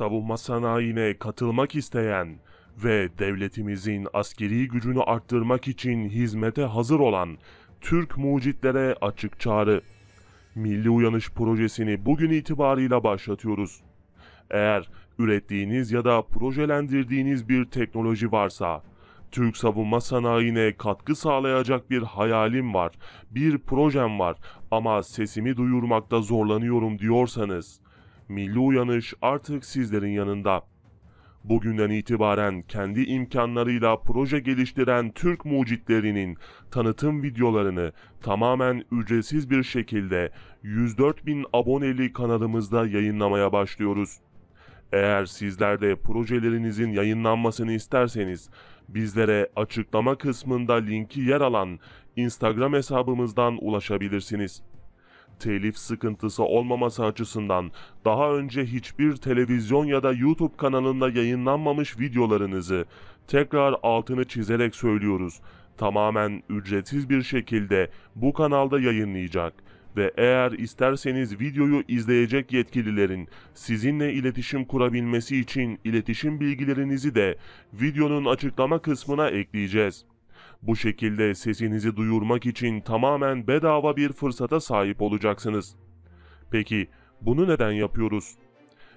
savunma sanayine katılmak isteyen ve devletimizin askeri gücünü arttırmak için hizmete hazır olan Türk mucitlere açık çağrı. Milli Uyanış projesini bugün itibarıyla başlatıyoruz. Eğer ürettiğiniz ya da projelendirdiğiniz bir teknoloji varsa, Türk savunma sanayine katkı sağlayacak bir hayalim var, bir projem var ama sesimi duyurmakta zorlanıyorum diyorsanız, Milli Uyanış artık sizlerin yanında. Bugünden itibaren kendi imkanlarıyla proje geliştiren Türk mucitlerinin tanıtım videolarını tamamen ücretsiz bir şekilde 104 bin aboneli kanalımızda yayınlamaya başlıyoruz. Eğer sizler de projelerinizin yayınlanmasını isterseniz bizlere açıklama kısmında linki yer alan Instagram hesabımızdan ulaşabilirsiniz telif sıkıntısı olmaması açısından daha önce hiçbir televizyon ya da YouTube kanalında yayınlanmamış videolarınızı tekrar altını çizerek söylüyoruz. Tamamen ücretsiz bir şekilde bu kanalda yayınlayacak ve eğer isterseniz videoyu izleyecek yetkililerin sizinle iletişim kurabilmesi için iletişim bilgilerinizi de videonun açıklama kısmına ekleyeceğiz. Bu şekilde sesinizi duyurmak için tamamen bedava bir fırsata sahip olacaksınız. Peki bunu neden yapıyoruz?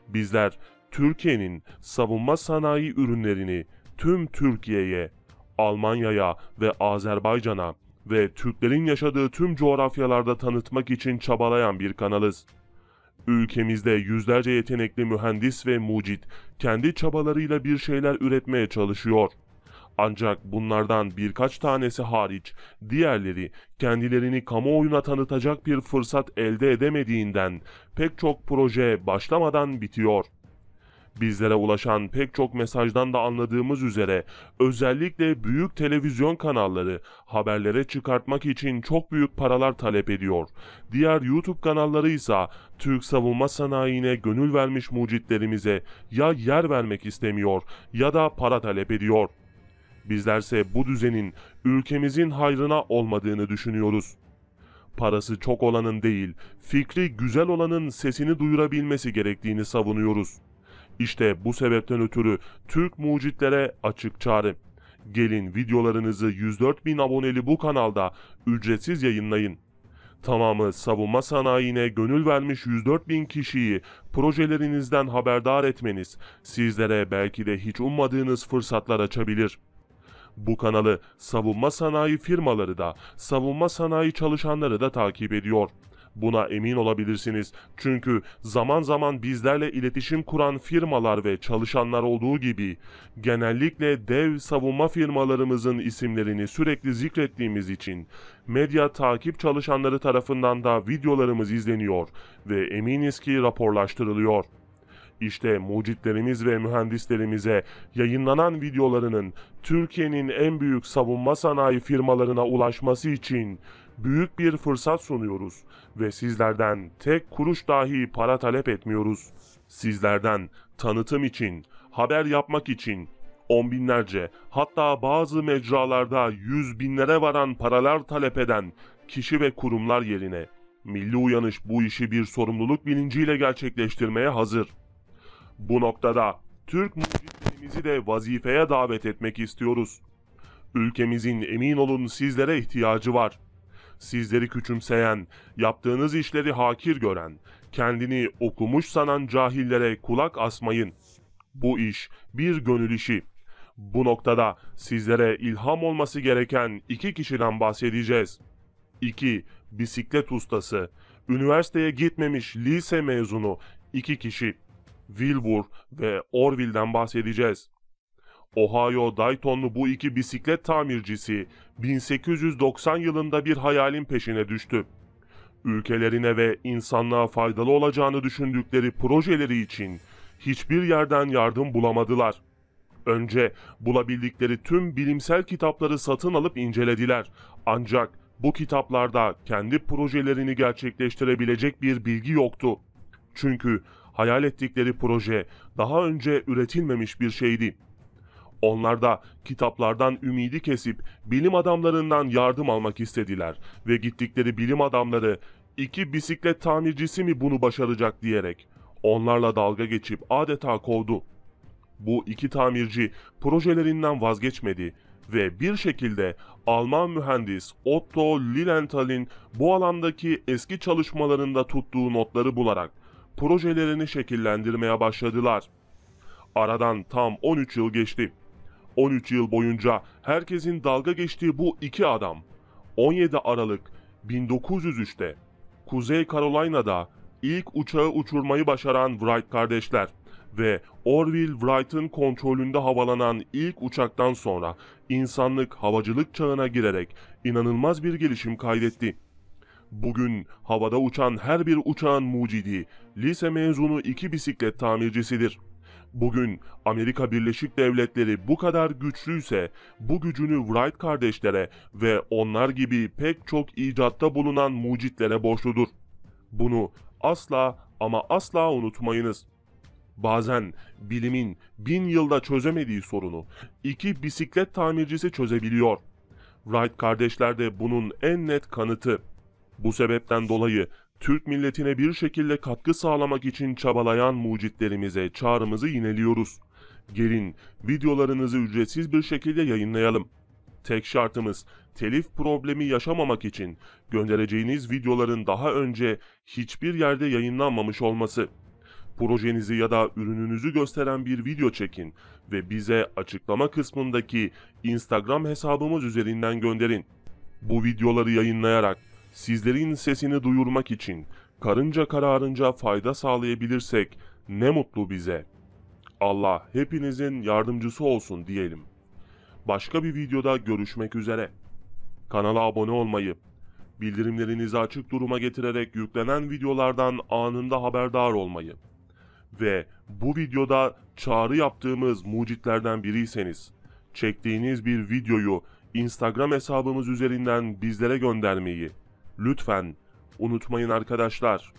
Bizler Türkiye'nin savunma sanayi ürünlerini tüm Türkiye'ye, Almanya'ya ve Azerbaycan'a ve Türklerin yaşadığı tüm coğrafyalarda tanıtmak için çabalayan bir kanalız. Ülkemizde yüzlerce yetenekli mühendis ve mucit kendi çabalarıyla bir şeyler üretmeye çalışıyor. Ancak bunlardan birkaç tanesi hariç diğerleri kendilerini kamuoyuna tanıtacak bir fırsat elde edemediğinden pek çok proje başlamadan bitiyor. Bizlere ulaşan pek çok mesajdan da anladığımız üzere özellikle büyük televizyon kanalları haberlere çıkartmak için çok büyük paralar talep ediyor. Diğer YouTube kanalları ise Türk savunma sanayine gönül vermiş mucitlerimize ya yer vermek istemiyor ya da para talep ediyor.'' Bizlerse bu düzenin ülkemizin hayrına olmadığını düşünüyoruz. Parası çok olanın değil, fikri güzel olanın sesini duyurabilmesi gerektiğini savunuyoruz. İşte bu sebepten ötürü Türk mucitlere açık çağrı. Gelin videolarınızı 104 bin aboneli bu kanalda ücretsiz yayınlayın. Tamamı savunma sanayine gönül vermiş 104 bin kişiyi projelerinizden haberdar etmeniz sizlere belki de hiç ummadığınız fırsatlar açabilir.'' Bu kanalı savunma sanayi firmaları da, savunma sanayi çalışanları da takip ediyor. Buna emin olabilirsiniz. Çünkü zaman zaman bizlerle iletişim kuran firmalar ve çalışanlar olduğu gibi genellikle dev savunma firmalarımızın isimlerini sürekli zikrettiğimiz için medya takip çalışanları tarafından da videolarımız izleniyor ve eminiz ki raporlaştırılıyor. İşte mucitlerimiz ve mühendislerimize yayınlanan videolarının Türkiye'nin en büyük savunma sanayi firmalarına ulaşması için büyük bir fırsat sunuyoruz ve sizlerden tek kuruş dahi para talep etmiyoruz. Sizlerden tanıtım için, haber yapmak için on binlerce hatta bazı mecralarda yüz binlere varan paralar talep eden kişi ve kurumlar yerine Milli Uyanış bu işi bir sorumluluk bilinciyle gerçekleştirmeye hazır. Bu noktada Türk mucitlerimizi de vazifeye davet etmek istiyoruz. Ülkemizin emin olun sizlere ihtiyacı var. Sizleri küçümseyen, yaptığınız işleri hakir gören, kendini okumuş sanan cahillere kulak asmayın. Bu iş bir gönül işi. Bu noktada sizlere ilham olması gereken iki kişiden bahsedeceğiz. İki Bisiklet ustası, üniversiteye gitmemiş lise mezunu iki kişi. Wilbur ve Orville'den bahsedeceğiz. Ohio Daytonlu bu iki bisiklet tamircisi 1890 yılında bir hayalin peşine düştü. Ülkelerine ve insanlığa faydalı olacağını düşündükleri projeleri için hiçbir yerden yardım bulamadılar. Önce bulabildikleri tüm bilimsel kitapları satın alıp incelediler. Ancak bu kitaplarda kendi projelerini gerçekleştirebilecek bir bilgi yoktu. Çünkü hayal ettikleri proje daha önce üretilmemiş bir şeydi. Onlar da kitaplardan ümidi kesip bilim adamlarından yardım almak istediler ve gittikleri bilim adamları iki bisiklet tamircisi mi bunu başaracak diyerek onlarla dalga geçip adeta kovdu. Bu iki tamirci projelerinden vazgeçmedi ve bir şekilde Alman mühendis Otto Lilienthal'in bu alandaki eski çalışmalarında tuttuğu notları bularak projelerini şekillendirmeye başladılar. Aradan tam 13 yıl geçti. 13 yıl boyunca herkesin dalga geçtiği bu iki adam 17 Aralık 1903'te Kuzey Carolina'da ilk uçağı uçurmayı başaran Wright kardeşler ve Orville Wright'ın kontrolünde havalanan ilk uçaktan sonra insanlık havacılık çağına girerek inanılmaz bir gelişim kaydetti. Bugün havada uçan her bir uçağın mucidi, lise mezunu iki bisiklet tamircisidir. Bugün Amerika Birleşik Devletleri bu kadar güçlüyse bu gücünü Wright kardeşlere ve onlar gibi pek çok icatta bulunan mucitlere borçludur. Bunu asla ama asla unutmayınız. Bazen bilimin bin yılda çözemediği sorunu iki bisiklet tamircisi çözebiliyor. Wright kardeşler de bunun en net kanıtı. Bu sebepten dolayı Türk milletine bir şekilde katkı sağlamak için çabalayan mucitlerimize çağrımızı yineliyoruz. Gelin videolarınızı ücretsiz bir şekilde yayınlayalım. Tek şartımız telif problemi yaşamamak için göndereceğiniz videoların daha önce hiçbir yerde yayınlanmamış olması. Projenizi ya da ürününüzü gösteren bir video çekin ve bize açıklama kısmındaki Instagram hesabımız üzerinden gönderin. Bu videoları yayınlayarak Sizlerin sesini duyurmak için karınca kararınca fayda sağlayabilirsek ne mutlu bize. Allah hepinizin yardımcısı olsun diyelim. Başka bir videoda görüşmek üzere. Kanala abone olmayı, bildirimlerinizi açık duruma getirerek yüklenen videolardan anında haberdar olmayı ve bu videoda çağrı yaptığımız mucitlerden biriyseniz çektiğiniz bir videoyu Instagram hesabımız üzerinden bizlere göndermeyi Lütfen unutmayın arkadaşlar.